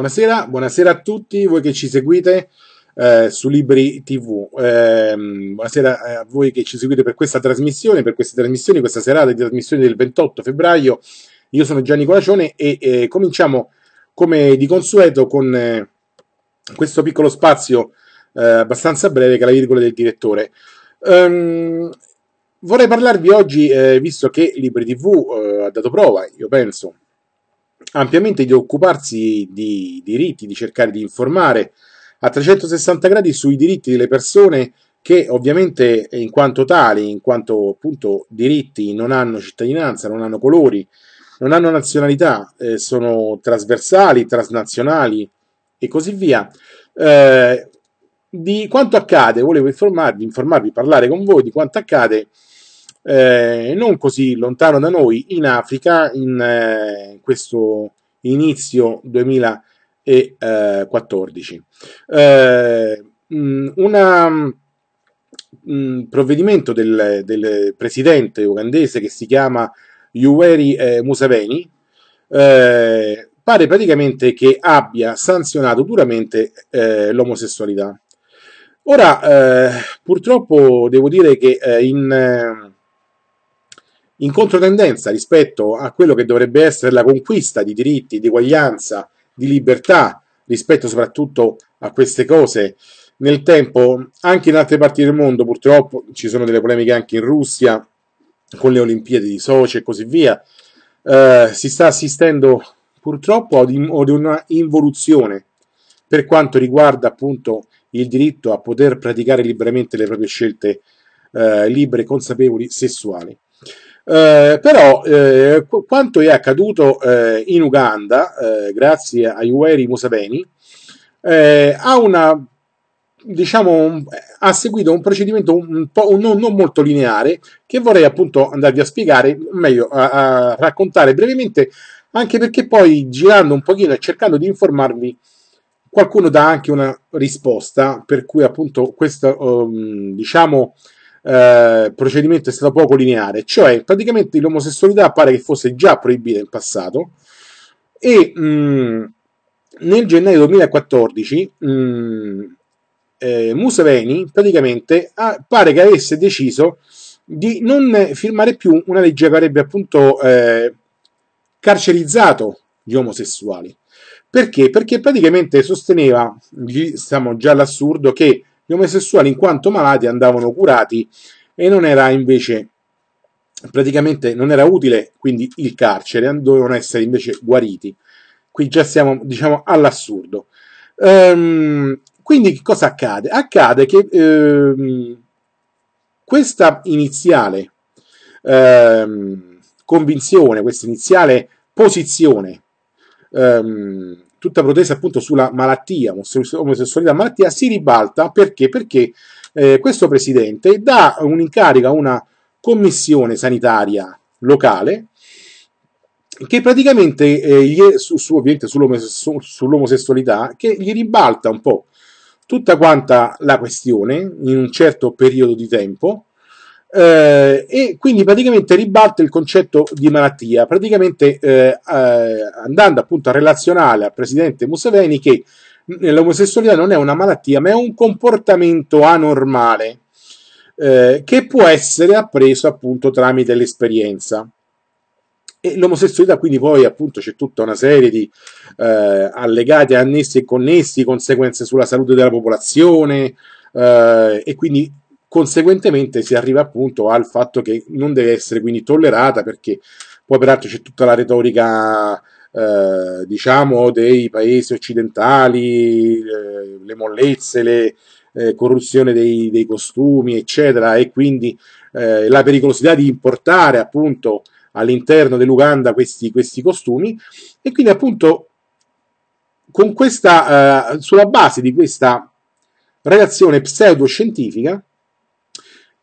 Buonasera, buonasera a tutti voi che ci seguite eh, su Libri TV. Ehm, eh, buonasera a voi che ci seguite per questa trasmissione, per queste trasmissioni, questa serata di trasmissione del 28 febbraio. Io sono Gianni Colacione e eh, cominciamo come di consueto con eh, questo piccolo spazio eh, abbastanza breve che è la virgola del direttore. Um, vorrei parlarvi oggi, eh, visto che Libri TV ha dato prova, io penso, ampiamente di occuparsi di diritti, di cercare di informare a 360 gradi sui diritti delle persone che ovviamente in quanto tali, in quanto appunto diritti non hanno cittadinanza, non hanno colori, non hanno nazionalità, eh, sono trasversali, transnazionali e così via. Eh, di quanto accade, volevo informarvi, informarvi, parlare con voi di quanto accade eh, non così lontano da noi, in Africa, in eh, questo inizio 2014. Eh, un provvedimento del, del, presidente ugandese che si chiama Yoweri eh, Museveni eh, pare praticamente che abbia sanzionato duramente eh, l'omosessualità. Ora, purtroppo devo dire che in in controtendenza rispetto a quello che dovrebbe essere la conquista di diritti, di eguaglianza, di libertà, rispetto soprattutto a queste cose. Nel tempo, anche in altre parti del mondo, purtroppo ci sono delle polemiche anche in Russia, con le Olimpiadi di Sochi e così via, eh, si sta assistendo purtroppo ad, una involuzione per quanto riguarda appunto il diritto a poter praticare liberamente le proprie scelte eh, libere, consapevoli, sessuali. Eh, però eh, quanto è accaduto eh, in Uganda, eh, grazie a Yoweri Museveni, eh, ha, una, diciamo, un, ha seguito un procedimento un po' non, non, molto lineare che vorrei appunto andarvi a spiegare, meglio a, a, raccontare brevemente, anche perché poi girando un pochino e cercando di informarvi qualcuno dà anche una risposta per cui appunto questo um, diciamo eh, procedimento è stato poco lineare, cioè praticamente l'omosessualità pare che fosse già proibita in passato e mh, mm, nel gennaio 2014 mh, mm, eh, Museveni praticamente ha, ah, pare che avesse deciso di non firmare più una legge che avrebbe appunto eh, carcerizzato gli omosessuali. Perché? Perché praticamente sosteneva, diciamo già l'assurdo, che gli omosessuali, in quanto malati, andavano curati e non era invece praticamente non era utile quindi il carcere, dovevano essere invece guariti. Qui già siamo diciamo all'assurdo. Ehm, quindi cosa accade? Accade che ehm, questa iniziale ehm, convinzione, questa iniziale posizione ehm, tutta protesa appunto sulla malattia, omosessualità malattia, si ribalta perché? Perché eh, questo presidente dà un incarico a una commissione sanitaria locale che praticamente eh, gli è su, su, ovviamente sull'omosessualità che gli ribalta un po' tutta quanta la questione in un certo periodo di tempo eh, e quindi praticamente ribalta il concetto di malattia, praticamente eh, eh, andando appunto a relazionare al presidente Museveni che l'omosessualità non è una malattia ma è un comportamento anormale eh, che può essere appreso appunto tramite l'esperienza. E l'omosessualità, quindi poi appunto c'è tutta una serie di eh, allegati, annessi e connessi, conseguenze sulla salute della popolazione eh, e quindi Conseguentemente si arriva appunto al fatto che non deve essere quindi tollerata perché poi peraltro c'è tutta la retorica eh, diciamo dei paesi occidentali, eh, le mollezze, le eh, corruzione dei, dei, costumi eccetera e quindi eh, la pericolosità di importare appunto all'interno dell'Uganda questi, questi costumi e quindi appunto con questa, eh, sulla base di questa relazione pseudoscientifica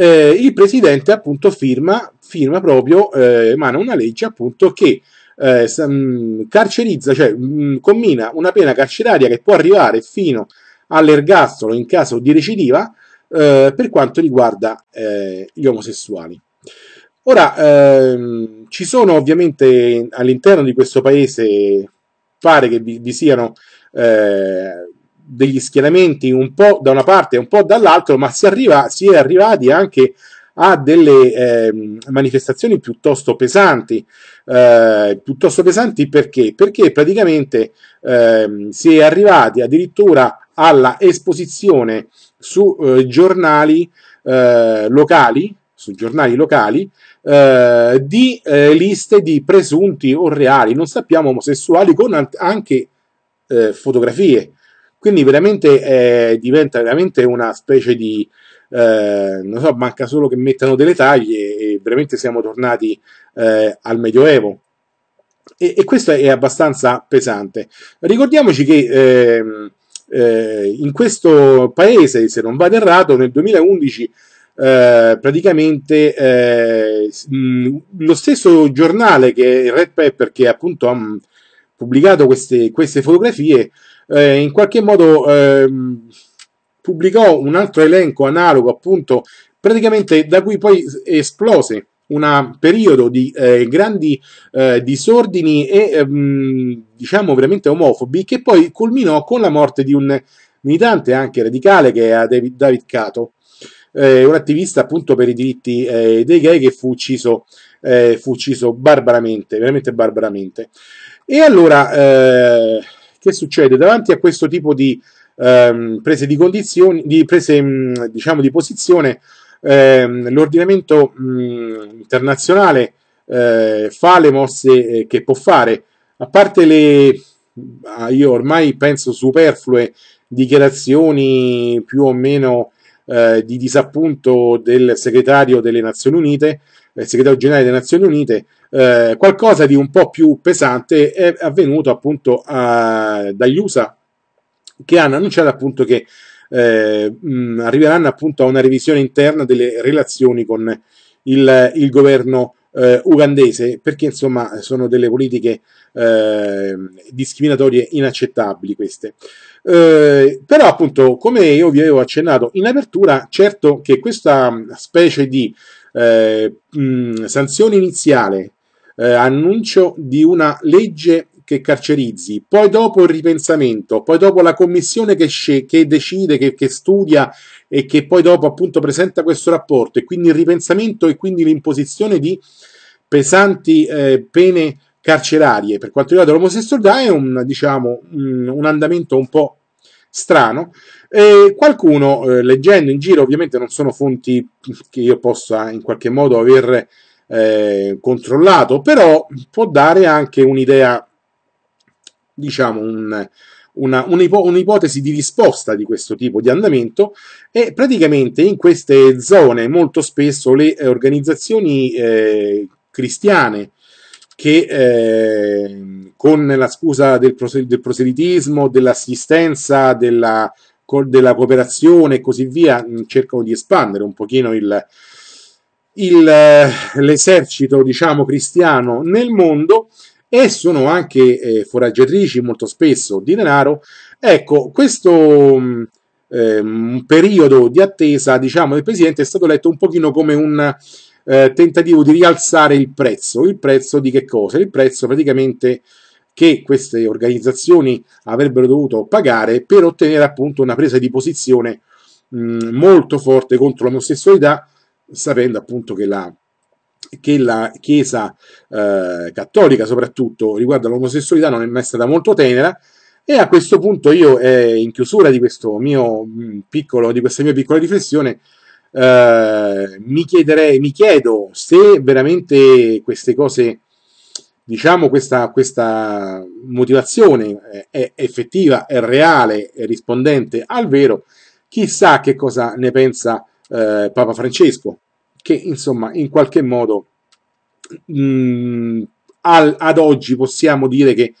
eh, il presidente appunto firma, firma proprio, eh, emana una legge appunto che eh, mm, carcerizza, cioè mh, mm, commina una pena carceraria che può arrivare fino all'ergastolo in caso di recidiva eh, per quanto riguarda eh, gli omosessuali. Ora, ehm, ci sono ovviamente all'interno di questo paese, pare che vi, vi siano eh, degli schieramenti un po' da una parte e un po' dall'altro, ma si, arriva, si è arrivati anche a delle eh, manifestazioni piuttosto pesanti, eh, piuttosto pesanti perché? Perché praticamente eh, si è arrivati addirittura alla esposizione su eh, giornali eh, locali, su giornali locali eh, di liste di presunti o reali, non sappiamo omosessuali, con anche fotografie quindi veramente eh, diventa veramente una specie di... Eh, non so, manca solo che mettano delle taglie e veramente siamo tornati eh, al Medioevo. E, e, questo è abbastanza pesante. Ricordiamoci che ehm, eh, in questo paese, se non vado errato, nel 2011 eh, praticamente eh, mh, lo stesso giornale che Red Pepper, che appunto mh, pubblicato queste, queste fotografie, eh, in qualche modo ehm, pubblicò un altro elenco analogo, appunto, praticamente da cui poi esplose un periodo di eh, grandi eh, disordini e ehm, diciamo veramente omofobi che poi culminò con la morte di un militante anche radicale che è David, David Cato, eh, un attivista appunto per i diritti eh, dei gay che fu ucciso, eh, fu ucciso barbaramente, veramente barbaramente. E allora, eh, che succede? Davanti a questo tipo di ehm, prese di condizioni, di prese mm, diciamo di posizione, ehm, l'ordinamento mm, internazionale eh, fa le mosse eh, che può fare, a parte le, ah, io ormai penso superflue dichiarazioni più o meno eh, di disappunto del segretario delle Nazioni Unite, il eh, segretario generale delle Nazioni Unite, eh, qualcosa di un po' più pesante è avvenuto appunto a, dagli USA che hanno annunciato appunto che eh, mh, mm, arriveranno appunto a una revisione interna delle relazioni con il, il governo eh, ugandese perché insomma sono delle politiche eh, discriminatorie inaccettabili queste eh, però appunto come io vi avevo accennato in apertura certo che questa mm, specie di mh, eh, mm, sanzione iniziale eh, annuncio di una legge che carcerizzi, poi dopo il ripensamento, poi dopo la commissione che, sce- che decide, che, che studia e che poi dopo appunto presenta questo rapporto e quindi il ripensamento e quindi l'imposizione di pesanti eh, pene carcerarie per quanto riguarda l'omosessualità è un, diciamo, un andamento un po' strano. E qualcuno, eh, leggendo in giro, ovviamente non sono fonti che io possa in qualche modo aver eh, controllato, però può dare anche un'idea, diciamo, un, una, un'ipo- un'ipotesi di risposta di questo tipo di andamento e praticamente in queste zone molto spesso le organizzazioni eh, cristiane che eh, con la scusa del, prose- del proselitismo, dell'assistenza, della, co- della cooperazione e così via cercano di espandere un pochino il, eh, l'esercito diciamo, cristiano nel mondo e sono anche eh, foraggiatrici molto spesso di denaro. Ecco, questo eh, periodo di attesa diciamo, del presidente è stato letto un pochino come un eh, tentativo di rialzare il prezzo. Il prezzo di che cosa? Il prezzo praticamente che queste organizzazioni avrebbero dovuto pagare per ottenere appunto una presa di posizione mh, mm, molto forte contro l'omosessualità sapendo appunto che la che la Chiesa eh, cattolica, soprattutto riguardo all'omosessualità, non è mai stata molto tenera. E a questo punto io, eh, in chiusura di, mio, mm, piccolo, di, questa mia piccola riflessione, eh, mi, chiederei, mi chiedo se veramente queste cose, diciamo, questa, questa motivazione eh, è effettiva, è reale, è rispondente al vero. Chissà che cosa ne pensa eh, Papa Francesco, che insomma in qualche modo mh, mm, al, ad oggi possiamo dire che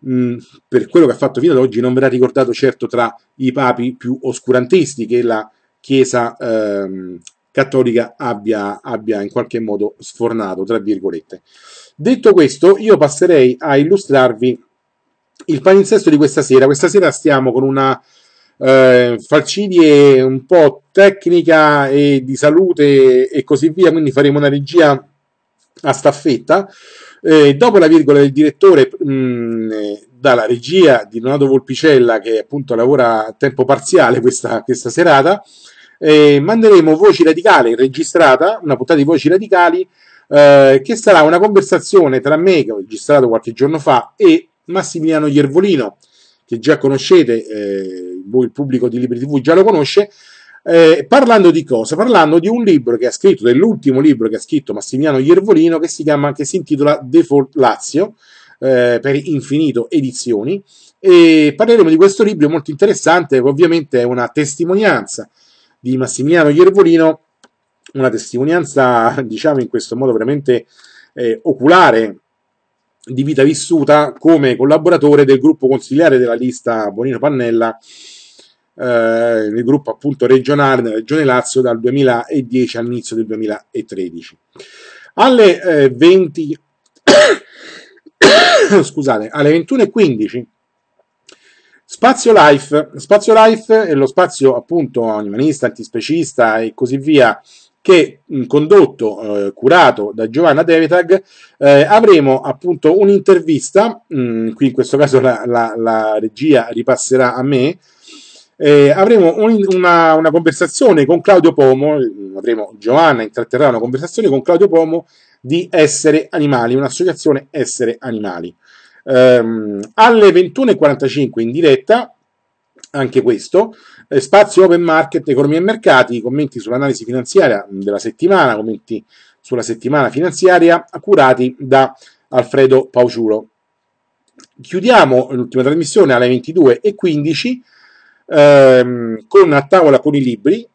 mh, mm, per quello che ha fatto fino ad oggi non verrà ricordato certo tra i papi più oscurantisti che la Chiesa ehm, cattolica abbia, abbia, in qualche modo sfornato, tra virgolette. Detto questo, io passerei a illustrarvi il palinsesto di questa sera. Questa sera stiamo con una eh, falcidie un po' tecnica e di salute e così via, quindi faremo una regia a staffetta. Eh, dopo la virgola del direttore mh, mm, eh, dalla regia di Donato Volpicella che appunto lavora a tempo parziale questa, questa serata eh, manderemo Voci Radicali registrata, una puntata di Voci Radicali eh, che sarà una conversazione tra me che ho registrato qualche giorno fa e Massimiliano Iervolino che già conoscete, eh, voi il pubblico di Libri TV già lo conosce, eh, parlando di cosa? Parlando di un libro che ha scritto, dell'ultimo libro che ha scritto Massimiliano Iervolino, che si chiama, che si intitola Default Lazio, eh, per Infinito Edizioni, e parleremo di questo libro molto interessante, ovviamente è una testimonianza di Massimiliano Iervolino, una testimonianza, diciamo in questo modo, veramente eh, oculare, di vita vissuta come collaboratore del gruppo consigliare della lista Bonino Pannella, eh, nel gruppo appunto regionale della Regione Lazio dal 2010 all'inizio del 2013. Alle, eh, 20... Scusate, alle 21.15 Spazio Life, Spazio Life è lo spazio appunto animalista, antispecista e così via che condotto, eh, curato da Giovanna Devetag, eh, avremo appunto un'intervista, mh, qui in questo caso la, la, la regia ripasserà a me, eh, avremo un, una, una, conversazione con Claudio Pomo, avremo Giovanna intratterrà una conversazione con Claudio Pomo di Essere Animali, un'associazione Essere Animali. Ehm, alle 21.45 in diretta, anche questo, eh, spazio Open Market, Economia e Mercati, commenti sull'analisi finanziaria mm, della settimana, commenti sulla settimana finanziaria curati da Alfredo Pauciuro. Chiudiamo l'ultima trasmissione alle 22.15 ehm, con a tavola con i libri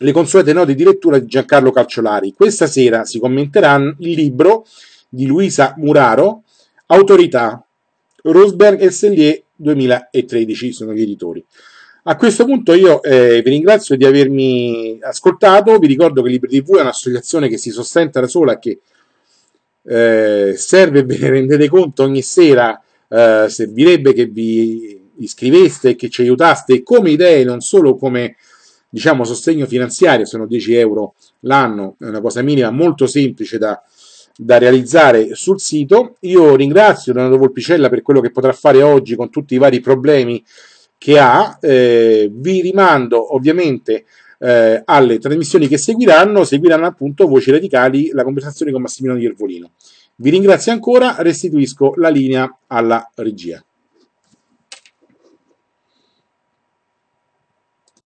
le consuete note di lettura di Giancarlo Calciolari. Questa sera si commenterà il libro di Luisa Muraro, Autorità, Rosberg e Sellier 2013, sono gli editori. A questo punto io eh, vi ringrazio di avermi ascoltato, vi ricordo che Libri TV è un'associazione che si sostenta da sola e che eh, serve, ve ne rendete conto, ogni sera eh, servirebbe che vi iscriveste e che ci aiutaste come idee, non solo come diciamo sostegno finanziario, sono 10 euro l'anno, è una cosa minima molto semplice da, da realizzare sul sito. Io ringrazio Donato Volpicella per quello che potrà fare oggi con tutti i vari problemi che ha. Eh, vi rimando ovviamente eh, alle trasmissioni che seguiranno, seguiranno appunto Voci Radicali, la conversazione con Massimiliano Iervolino. Vi ringrazio ancora, restituisco la linea alla regia.